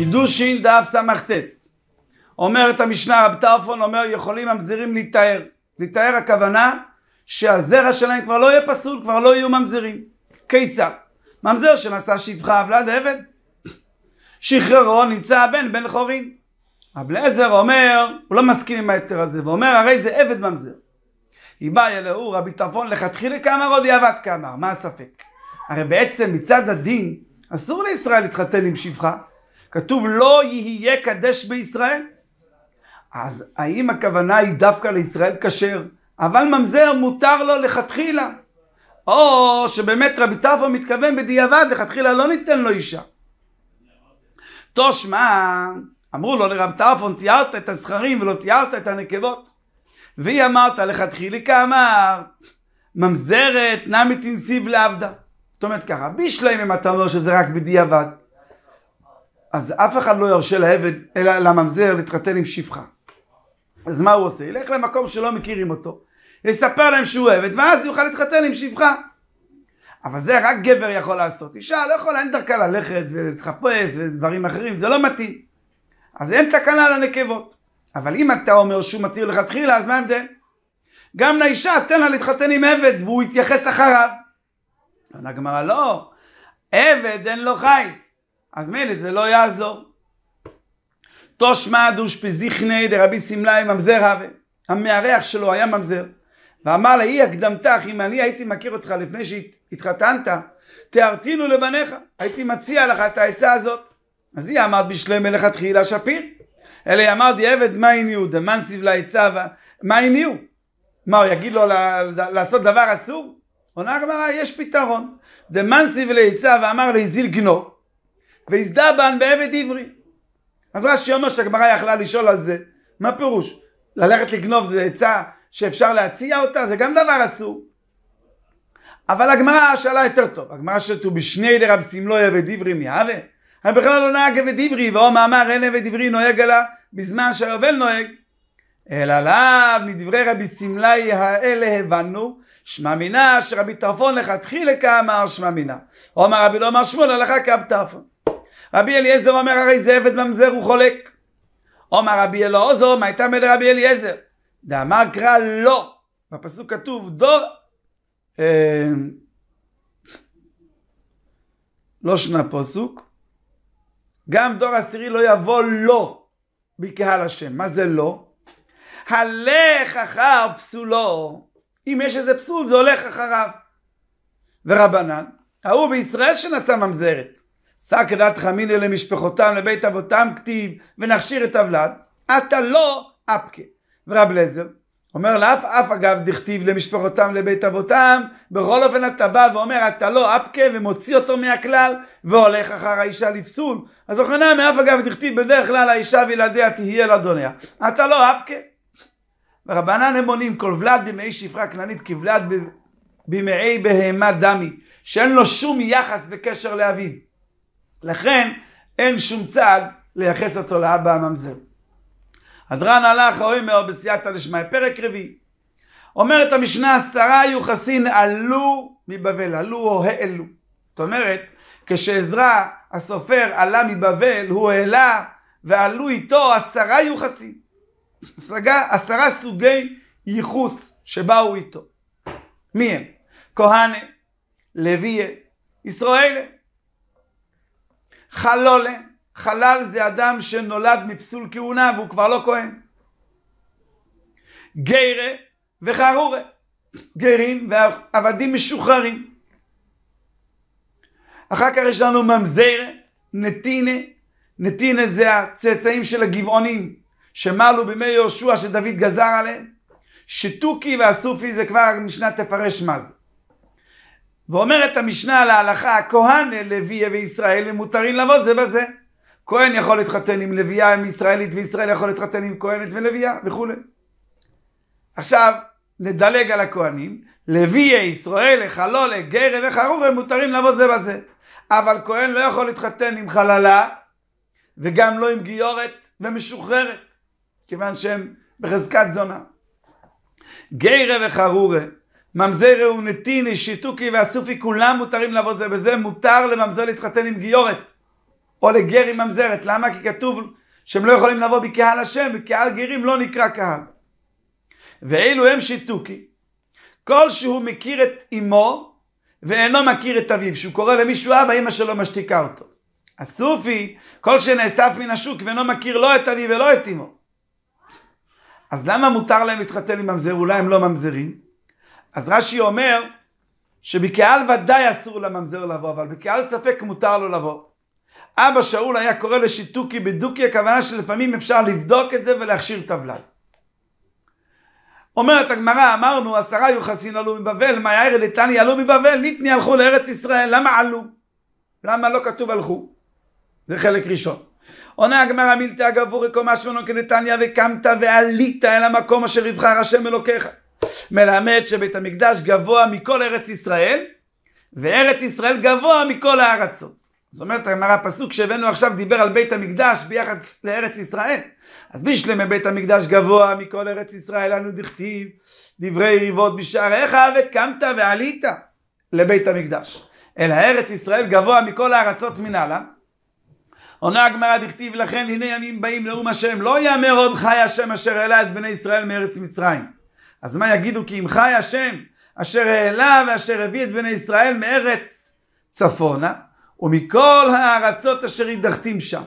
קידושין דף סמכתס. אומרת המשנה, רב טרפון אומר, יכולים ממזירים להיטהר. להיטהר הכוונה שהזרע שלהם כבר לא יהיה פסול, כבר לא יהיו ממזירים. כיצד? ממזר שנשא שפחה ולד עבד. שחררו נמצא הבן, בן חורין. אבלעזר אומר, הוא לא מסכים עם ההיתר הזה, ואומר הרי זה עבד ממזר. היא ילאו רבי טרפון לכתחילה כאמר עוד יעבד כאמר, מה הספק? הרי בעצם מצד הדין אסור לישראל להתחתן עם שפחה, כתוב לא יהיה קדש בישראל. אז האם הכוונה היא דווקא לישראל כשר, אבל ממזר מותר לו לכתחילה? או שבאמת רבי טרפון מתכוון בדיעבד, לכתחילה לא ניתן לו אישה. תושמע, אמרו לו לרבי טרפון, תיארת את הזכרים ולא תיארת את הנקבות. והיא אמרת לכתחילי כאמרת, ממזרת נמי תנסיב לעבדה. זאת אומרת ככה, בישלם אם אתה אומר שזה רק בדיעבד. אז אף אחד לא ירשה לעבד, אלא לממזר להתחתן עם שפחה. אז מה הוא עושה? ילך למקום שלא מכירים אותו, יספר להם שהוא עבד, ואז יוכל להתחתן עם שפחה. אבל זה רק גבר יכול לעשות. אישה לא יכולה, אין דרכה ללכת ולהתחפש ודברים אחרים, זה לא מתאים. אז אין תקנה לנקבות. אבל אם אתה אומר שהוא מתיר לכתחילה, אז מה ההבדל? גם לאישה תן לה להתחתן עם עבד והוא יתייחס אחריו. עונה לא, הגמרא, לא, עבד אין לו חייס. אז מילא זה לא יעזור. תושמע דושפזיכני דרבי סמלי ממזר הווה. המארח שלו היה ממזר. ואמר לה, היא הקדמתך, אם אני הייתי מכיר אותך לפני שהתחתנת, תיארתינו לבניך. הייתי מציע לך את העצה הזאת. אז היא אמרת בשלם התחילה שפיר. אלא היא אמרת, עבד מה הניעו, דמנסיב לעצה, מה הניעו? מה, הוא יגיד לו לעשות דבר אסור? עונה הגמרא, יש פתרון. דמנסיב לעצה ואמר להזיל גנוב. ויזדבן בעבד עברי. אז רש"י אומר שהגמרא יכלה לשאול על זה, מה פירוש? ללכת לגנוב זה עצה שאפשר להציע אותה? זה גם דבר אסור. אבל הגמרא שאלה יותר טוב, הגמרא שתו בשני דרב עבד עברי מיהווה, הרי בכלל לא נהג עבד עברי, ואו מאמר אין עבד עברי נוהג אלא בזמן שהיובל נוהג. אלא לאו מדברי רבי סמלי האלה הבנו, שמע מינה שרבי טרפון לכתחילה כאמר שמע מינה. אומר רבי לא אמר שמואל הלכה כאב טרפון. רבי אליעזר אומר הרי זה עבד ממזר הוא חולק. אומר רבי אלעוזר מה הייתה מלא רבי אליעזר? דאמר קרא לא. בפסוק כתוב דור אה, לא שנה פסוק גם דור עשירי לא יבוא לא בקהל השם. מה זה לא? הלך אחר פסולו. אם יש איזה פסול זה הולך אחריו. ורבנן, ההוא בישראל שנשא ממזרת. שק דת חמינא למשפחותם לבית אבותם כתיב ונכשיר את הוולד אתה לא אפקה. ורב לזר אומר לאף אף אגב דכתיב למשפחותם לבית אבותם בכל אופן אתה בא ואומר אתה לא אפקה ומוציא אותו מהכלל והולך אחר האישה לפסול אז הוכנה מאף אגב דכתיב בדרך כלל האישה וילדיה תהיה לאדוניה אתה לא אפקה. ורבנן הם עונים כל ולד במאי שפרה כננית כבלד במאי בהמה דמי שאין לו שום יחס וקשר לאביו לכן אין שום צד לייחס אותו לאבא הממזר. הדרן הלך רואים מאוד בסייעתא דשמיא, פרק רביעי. אומרת המשנה, עשרה יוחסין עלו מבבל, עלו או העלו. זאת אומרת, כשעזרא הסופר עלה מבבל, הוא העלה ועלו איתו עשרה יוחסין. עשרה, עשרה סוגי ייחוס שבאו איתו. מי הם? כהנה, לוי, ישראל. חלולה. חלל זה אדם שנולד מפסול כהונה והוא כבר לא כהן. גיירה וחרורה. גרים ועבדים משוחררים. אחר כך יש לנו ממזרה, נתינה. נתינה זה הצאצאים של הגבעונים שמלו בימי יהושע שדוד גזר עליהם. שתוכי והסופי זה כבר המשנה תפרש מה זה. ואומרת המשנה להלכה, הכהן לוי וישראל הם מותרים לבוא זה בזה. כהן יכול להתחתן עם לוויה, עם ישראלית, וישראל יכול להתחתן עם כהנת ולוויה וכולי. עכשיו, נדלג על הכהנים, לוי ישראל, חלולה, גרה וחרור הם מותרים לבוא זה בזה. אבל כהן לא יכול להתחתן עם חללה, וגם לא עם גיורת ומשוחררת, כיוון שהם בחזקת זונה. גרה וחרורה ממזר ונטיני, שיתוקי ואסופי, כולם מותרים לבוא זה בזה, מותר לממזר להתחתן עם גיורת, או לגר עם ממזרת, למה? כי כתוב שהם לא יכולים לבוא בקהל השם, בקהל גרים לא נקרא קהל. ואילו הם שיתוקי, כל שהוא מכיר את אמו ואינו מכיר את אביו, שהוא קורא למישהו אבא, אמא שלו משתיקה אותו. הסופי, כל שנאסף מן השוק ואינו מכיר לא את אביו ולא את אמו. אז למה מותר להם להתחתן עם ממזר? אולי הם לא ממזרים? אז רש"י אומר שבקהל ודאי אסור לממזר לבוא, אבל בקהל ספק מותר לו לבוא. אבא שאול היה קורא לשיתוקי בדוקי, הכוונה שלפעמים אפשר לבדוק את זה ולהכשיר טבלה. אומרת הגמרא, אמרנו, עשרה יהיו חסין עלו מבבל, מה יאיר לטני עלו מבבל, ניתני הלכו לארץ ישראל, למה עלו? למה לא כתוב הלכו? זה חלק ראשון. עונה הגמרא מילתא גבורי קומה שמנו כנתניה וקמת ועלית אל המקום אשר יבחר השם אלוקיך. מלמד שבית המקדש גבוה מכל ארץ ישראל, וארץ ישראל גבוה מכל הארצות. זאת אומרת, אמר הפסוק שהבאנו עכשיו דיבר על בית המקדש ביחס לארץ ישראל. אז בשלמי בית המקדש גבוה מכל ארץ ישראל, אנו דכתיב דברי יריבות בשעריך וקמת ועלית לבית המקדש. אלא ארץ ישראל גבוה מכל הארצות מנהלה. עונה הגמרא דכתיב לכן הנה ימים באים לאום השם לא יאמר עוד חי השם אשר העלה את בני ישראל מארץ מצרים. אז מה יגידו כי אם חי השם אשר העלה ואשר הביא את בני ישראל מארץ צפונה ומכל הארצות אשר הדחתים שם.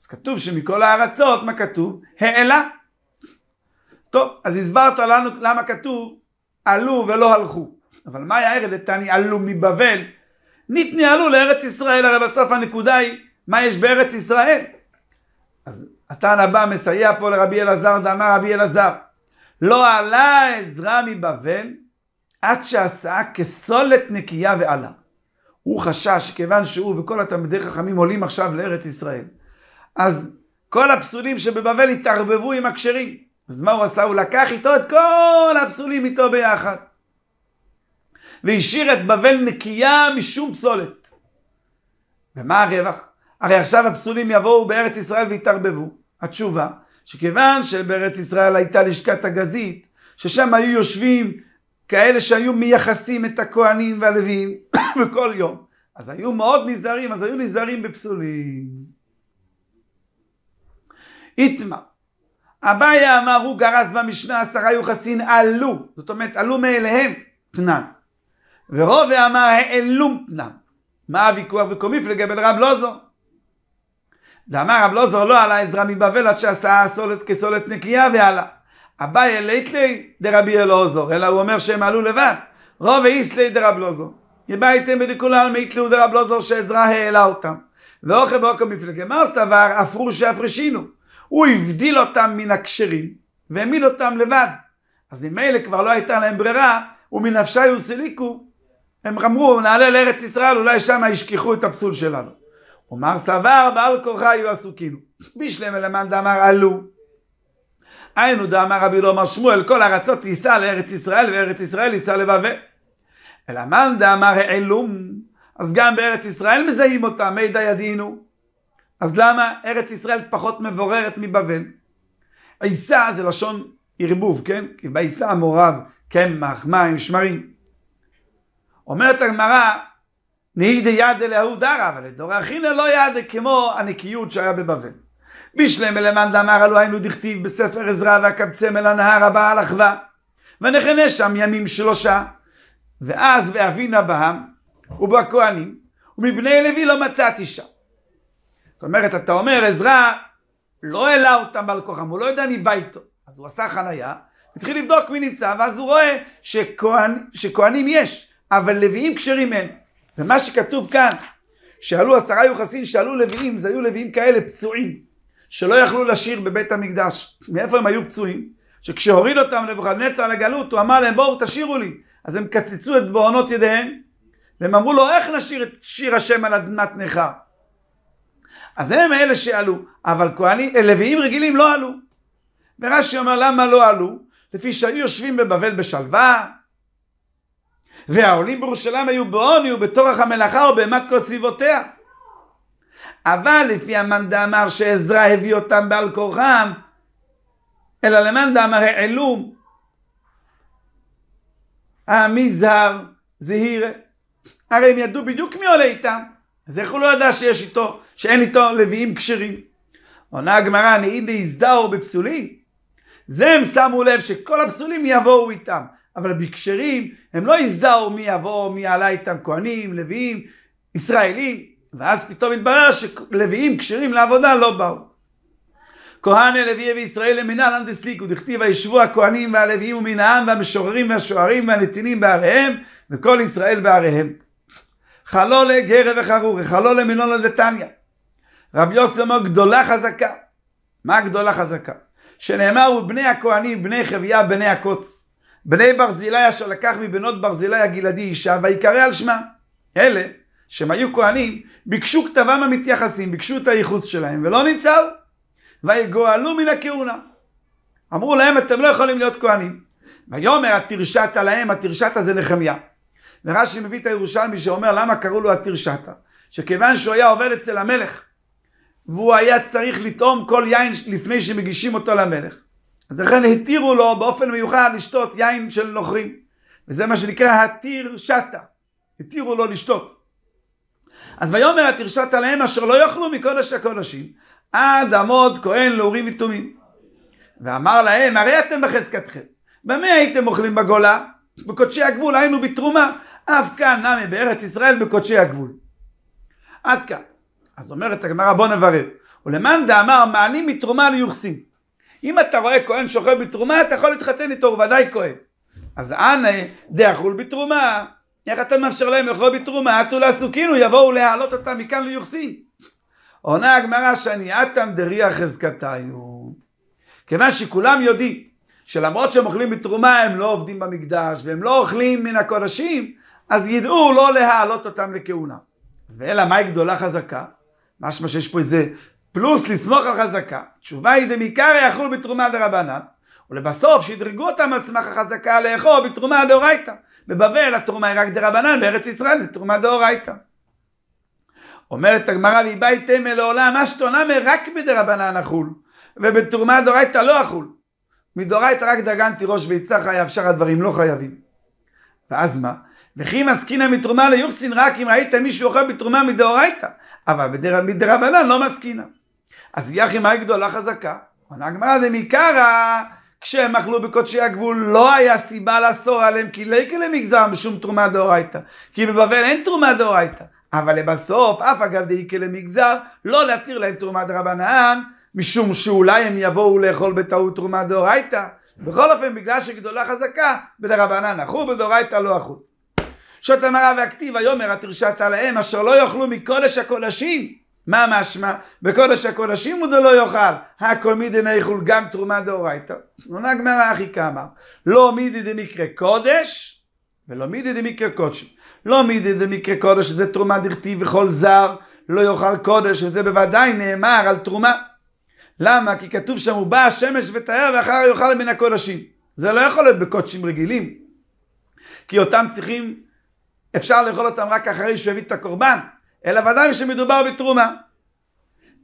אז כתוב שמכל הארצות, מה כתוב? העלה. טוב, אז הסברת לנו למה כתוב עלו ולא הלכו. אבל מה יאיר לתני עלו מבבל? ניתני עלו לארץ ישראל, הרי בסוף הנקודה היא מה יש בארץ ישראל. אז התנא הבא מסייע פה לרבי אלעזר, דאמר רבי אלעזר, לא עלה עזרא מבבל עד שעשה כסולת נקייה ועלה. הוא חשש שכיוון שהוא וכל התלמידי חכמים עולים עכשיו לארץ ישראל, אז כל הפסולים שבבבל התערבבו עם הכשרים. אז מה הוא עשה? הוא לקח איתו את כל הפסולים איתו ביחד. והשאיר את בבל נקייה משום פסולת. ומה הרווח? הרי עכשיו הפסולים יבואו בארץ ישראל ויתערבבו. התשובה, שכיוון שבארץ ישראל הייתה לשכת הגזית, ששם היו יושבים כאלה שהיו מייחסים את הכוהנים והלווים בכל יום, אז היו מאוד נזהרים, אז היו נזהרים בפסולים. איתמה, אביה אמר, הוא גרס במשנה עשרה יוחסין עלו, זאת אומרת עלו מאליהם פנם. ורובה אמר העלום פנם. מה הוויכוח וקומיף לגבי רב לוזור? לא דאמר רב לא זור לא עלה עזרא מבבל עד שעשה הסולת כסולת נקייה ועלה. אביי אל איתלי דרבי אלעזור, אלא הוא אומר שהם עלו לבד. רוב איסלי דרב לוזור. יבייתם בדיקולן מיתלו דרב לוזור שעזרא העלה אותם. ואוכל באוכל מפלגי מפלגמר סבר אפרו שאפרשינו. הוא הבדיל אותם מן הכשרים והעמיד אותם לבד. אז ממילא כבר לא הייתה להם ברירה, ומנפשי וסיליקו, הם אמרו, נעלה לארץ ישראל, אולי שם ישכחו את הפסול שלנו. אומר סבר בעל כורחה היו עסוקים. בישלם אלמן דאמר עלו. היינו דאמר רבי לומר לא שמואל כל ארצות תיסע לארץ ישראל וארץ ישראל ייסע לבבל. אלמן דאמר העלום אז גם בארץ ישראל מזהים אותה מידע ידינו. אז למה ארץ ישראל פחות מבוררת מבבל? עיסה זה לשון ערבוב, כן? כי בעיסה מוריו קמח, כן, מים, שמרים. אומרת הגמרא נהיגדא ידא להוא דרא, אבל לדור אחינא לא ידא כמו הנקיות שהיה בבבל. בישלם אלמן דאמר עלו היינו דכתיב בספר עזרא והקבצם אל הנהר הבא על אחווה. ונכנה שם ימים שלושה. ואז ואבינה בהם ובכהנים ומבני לוי לא מצאתי שם. זאת אומרת, אתה אומר, עזרא לא העלה אותם על כוחם, הוא לא יודע מי בא איתו. אז הוא עשה חניה, התחיל לבדוק מי נמצא, ואז הוא רואה שכהנ... שכהנים יש, אבל לוויים כשרים אין. ומה שכתוב כאן, שעלו עשרה יוחסין, שעלו לוויים, זה היו לוויים כאלה פצועים, שלא יכלו לשיר בבית המקדש. מאיפה הם היו פצועים? שכשהוריד אותם נבוכדנצר לגלות, הוא אמר להם בואו תשירו לי. אז הם קצצו את בעונות ידיהם, והם אמרו לו איך נשיר את שיר השם על אדמת נכר. אז הם אלה שעלו, אבל כהנים, אה, לוויים רגילים לא עלו. ורש"י אומר למה לא עלו? לפי שהיו יושבים בבבל בשלווה, והעולים בירושלים היו בעוני ובטורח המלאכה ובהמת כל סביבותיה. אבל לפי המאן דאמר שעזרא הביא אותם בעל כורחם, אלא למאן דאמר העלום. המזהר זהיר, הרי הם ידעו בדיוק מי עולה איתם, אז איך הוא לא ידע שיש איתו, שאין איתו לוויים כשרים? עונה הגמרא, נעיד להזדהו בפסולים. זה הם שמו לב שכל הפסולים יבואו איתם. אבל בקשרים הם לא יזדהו מי יבוא, מי עלה איתם כהנים, לוויים, ישראלים, ואז פתאום התברר שלוויים כשרים לעבודה לא באו. כהן אל לוויה וישראל הם אינן אנדסליקו, דכתיב הישבו הכהנים והלוויים ומן העם והמשוררים והשוערים והנתינים בעריהם וכל ישראל בעריהם. חלו לגרב וחרורי, חלו למנונה דתניא. רבי יוסי אומר גדולה חזקה. מה גדולה חזקה? שנאמר הוא בני הכהנים בני חבייה, בני הקוץ. בני ברזילי אשר לקח מבנות ברזילי הגלעדי אישה ויקרא על שמה. אלה, שהם היו כהנים, ביקשו כתבם המתייחסים, ביקשו את הייחוס שלהם ולא נמצאו. ויגואלו מן הכהונה. אמרו להם אתם לא יכולים להיות כהנים. ויאמר התרשתה להם, התרשתה זה נחמיה. ורש"י מביא את הירושלמי שאומר למה קראו לו התרשתה. שכיוון שהוא היה עובד אצל המלך והוא היה צריך לטעום כל יין לפני שמגישים אותו למלך. אז לכן התירו לו באופן מיוחד לשתות יין של נוכרים. וזה מה שנקרא התיר שתה. התירו לו לשתות. אז ויאמר התיר שתה להם אשר לא יאכלו מקודש הקודשים, עד עמוד כהן לאורים יתומים ואמר להם, הרי אתם בחזקתכם, במה הייתם אוכלים בגולה? בקודשי הגבול, היינו בתרומה, אף כאן נמי בארץ ישראל בקודשי הגבול. עד כאן. אז אומרת הגמרא, בוא נברר. ולמאן דאמר, מעלים מתרומה ליוחסין. אם אתה רואה כהן שוכב בתרומה, אתה יכול להתחתן איתו, הוא ודאי כהן. אז אנא דאכול בתרומה. איך אתה מאפשר להם לאכול בתרומה? אטו לעסוקינו, יבואו להעלות אותם מכאן ליוחסין. עונה הגמרא שאני אטם דריח חזקתיו. כיוון שכולם יודעים שלמרות שהם אוכלים בתרומה, הם לא עובדים במקדש, והם לא אוכלים מן הקודשים, אז ידעו לא להעלות אותם לכהונה. אז ואלא, מהי גדולה חזקה? משמע שיש פה איזה פלוס לסמוך על חזקה, תשובה היא דמיקרא יאכול בתרומה דרבנן, ולבסוף שידרגו אותם על סמך החזקה לאכול בתרומה דאורייתא. בבבל התרומה היא רק דרבנן, בארץ ישראל זה תרומה דאורייתא. אומרת הגמרא, ויבאי תמא לעולם אשתונמה רק בדרבנן אכול, ובתרומה דאורייתא לא אכול. מדאורייתא רק דגן תירוש ויצא חייב, שאר הדברים לא חייבים. ואז מה? וכי מסכינה מתרומה ליוחסין רק אם ראית מישהו אוכל בתרומה מדאורייתא, אבל בדרבנן לא מסכינה. אז יחי מהי גדולה חזקה? עונה הגמרא דמיקרא, כשהם אכלו בקודשי הגבול לא היה סיבה לאסור עליהם כי ליקי למגזר בשום תרומה דאורייתא. כי בבבל אין תרומה דאורייתא. אבל לבסוף, אף אגב דאיקה למגזר, לא להתיר להם תרומה דרבנן, משום שאולי הם יבואו לאכול בטעות תרומה דאורייתא. בכל אופן, בגלל שגדולה חזקה, בדרבנן אחו, בדאורייתא לא אחו. שעות המרא והכתיב, ויאמר התרשת עליהם, אשר לא יאכלו מקודש הקודשים. מה משמע? בקודש הקודשים הוא דלא יאכל, הכל מידי נאכול גם תרומה דאורייתא. עונה גמרא אחי כמה, לא מידי דמקרה קודש ולא מידי דמקרה קודש. לא מידי דמקרה קודש שזה תרומה דכתיב וכל זר לא יאכל קודש, וזה בוודאי נאמר על תרומה. למה? כי כתוב שם הוא בא השמש ותאר ואחר יאכל מן הקודשים. זה לא יכול להיות בקודשים רגילים, כי אותם צריכים, אפשר לאכול אותם רק אחרי שהוא הביא את הקורבן. אלא ודאי שמדובר בתרומה.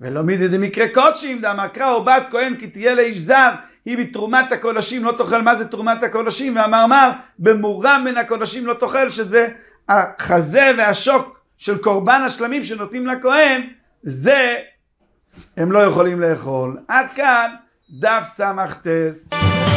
ולא מידי דמקרה קודשים, דאמר קרא או בת כהן כי תהיה לאיש זר, היא בתרומת הקודשים לא תאכל, מה זה תרומת הקודשים? ואמר מר, במורם מן הקודשים לא תאכל, שזה החזה והשוק של קורבן השלמים שנותנים לכהן, זה הם לא יכולים לאכול. עד כאן דף ס"ט.